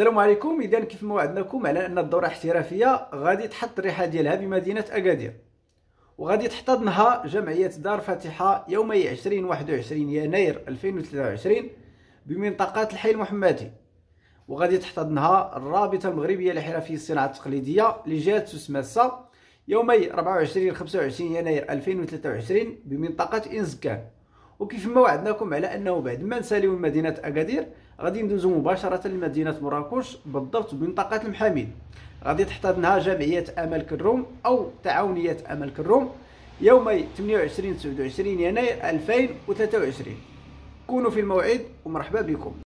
السلام عليكم اذا كيف ما وعدناكم على ان الدوره الاحترافيه غادي تحط الريحه ديالها بمدينه اكادير وغادي تحتضنها جمعيه دار فاتحه يومي 20 21 يناير 2023 بمنطقه الحي المحمدي وغادي تحتضنها الرابطه المغربيه لحرفي الصناعه التقليديه لجهه سوس ماسه يومي 24 25 يناير 2023 بمنطقه انزكان وكيف ما وعدناكم على انه بعد ما نساليو من مدينه اكادير غادي ندوزو مباشره لمدينه مراكش بالضبط بمنطقه المحامين غادي تحتضنها جمعيه امل كروم او تعاونيه امل كروم يومي 28 29 يناير 2023 كونوا في الموعد ومرحبا بكم